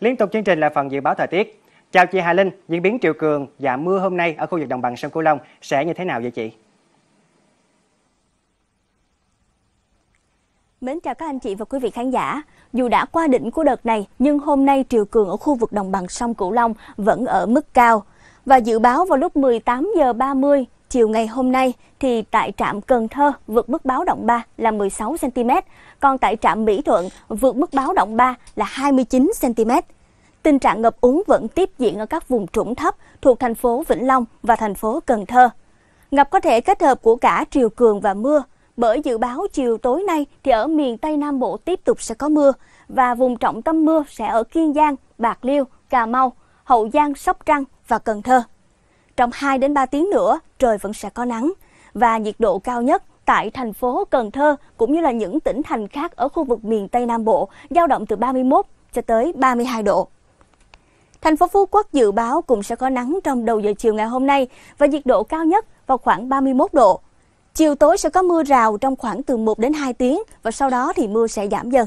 Liên tục chương trình là phần dự báo thời tiết. Chào chị Hà Linh, diễn biến triều cường và mưa hôm nay ở khu vực đồng bằng sông Cửu Long sẽ như thế nào vậy chị? Mến chào các anh chị và quý vị khán giả. Dù đã qua đỉnh của đợt này, nhưng hôm nay triều cường ở khu vực đồng bằng sông Cửu Long vẫn ở mức cao. Và dự báo vào lúc 18 giờ 30 chiều ngày hôm nay thì tại trạm Cần Thơ vượt mức báo động 3 là 16 cm, còn tại trạm Mỹ Thuận vượt mức báo động 3 là 29 cm. Tình trạng ngập úng vẫn tiếp diễn ở các vùng trũng thấp thuộc thành phố Vĩnh Long và thành phố Cần Thơ. Ngập có thể kết hợp của cả triều cường và mưa, bởi dự báo chiều tối nay thì ở miền Tây Nam Bộ tiếp tục sẽ có mưa và vùng trọng tâm mưa sẽ ở Kiên Giang, Bạc Liêu, Cà Mau, Hậu Giang, Sóc Trăng và Cần Thơ. Trong 2 đến 3 tiếng nữa, trời vẫn sẽ có nắng và nhiệt độ cao nhất tại thành phố Cần Thơ cũng như là những tỉnh thành khác ở khu vực miền Tây Nam Bộ dao động từ 31 cho tới 32 độ. Thành phố Phú Quốc dự báo cũng sẽ có nắng trong đầu giờ chiều ngày hôm nay và nhiệt độ cao nhất vào khoảng 31 độ. Chiều tối sẽ có mưa rào trong khoảng từ 1 đến 2 tiếng và sau đó thì mưa sẽ giảm dần.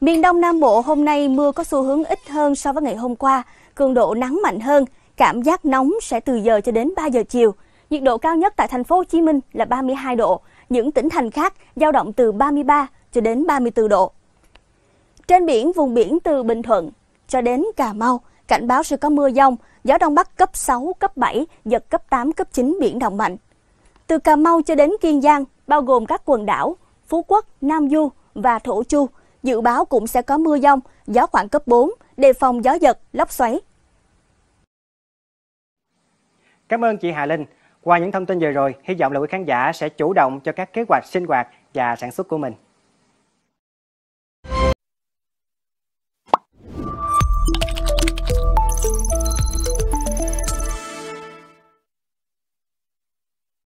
Miền Đông Nam Bộ hôm nay mưa có xu hướng ít hơn so với ngày hôm qua, cường độ nắng mạnh hơn – Cảm giác nóng sẽ từ giờ cho đến 3 giờ chiều. Nhiệt độ cao nhất tại thành phố Hồ Chí Minh là 32 độ, những tỉnh thành khác dao động từ 33 cho đến 34 độ. Trên biển, vùng biển từ Bình Thuận cho đến Cà Mau, cảnh báo sẽ có mưa dông, gió đông bắc cấp 6, cấp 7, giật cấp 8, cấp 9, biển động mạnh. Từ Cà Mau cho đến Kiên Giang, bao gồm các quần đảo Phú Quốc, Nam Du và Thổ Chu, dự báo cũng sẽ có mưa dông, gió khoảng cấp 4, đề phòng gió giật, lốc xoáy, Cảm ơn chị Hà Linh. Qua những thông tin vừa rồi, hy vọng là quý khán giả sẽ chủ động cho các kế hoạch sinh hoạt và sản xuất của mình.